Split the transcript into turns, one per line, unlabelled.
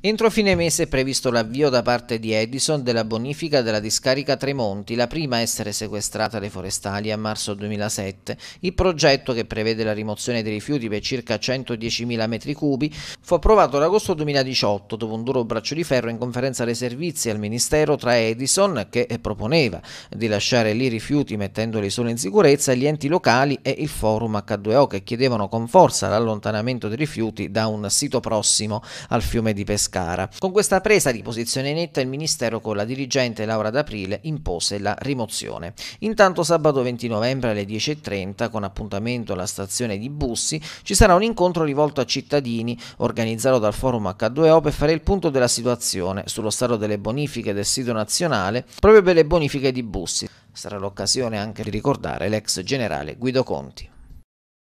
Entro fine mese è previsto l'avvio da parte di Edison della bonifica della discarica Tremonti, la prima a essere sequestrata dai forestali a marzo 2007. Il progetto, che prevede la rimozione dei rifiuti per circa 110.000 metri cubi, fu approvato ad agosto 2018 dopo un duro braccio di ferro in conferenza dei servizi al Ministero tra Edison, che proponeva di lasciare lì i rifiuti mettendoli solo in sicurezza, gli enti locali e il forum H2O, che chiedevano con forza l'allontanamento dei rifiuti da un sito prossimo al fiume di Pescara. Pescara. Con questa presa di posizione netta il Ministero con la dirigente Laura D'Aprile impose la rimozione. Intanto sabato 20 novembre alle 10.30 con appuntamento alla stazione di Bussi ci sarà un incontro rivolto a cittadini organizzato dal forum H2O per fare il punto della situazione sullo stato delle bonifiche del sito nazionale proprio per le bonifiche di Bussi. Sarà l'occasione anche di ricordare l'ex generale Guido Conti.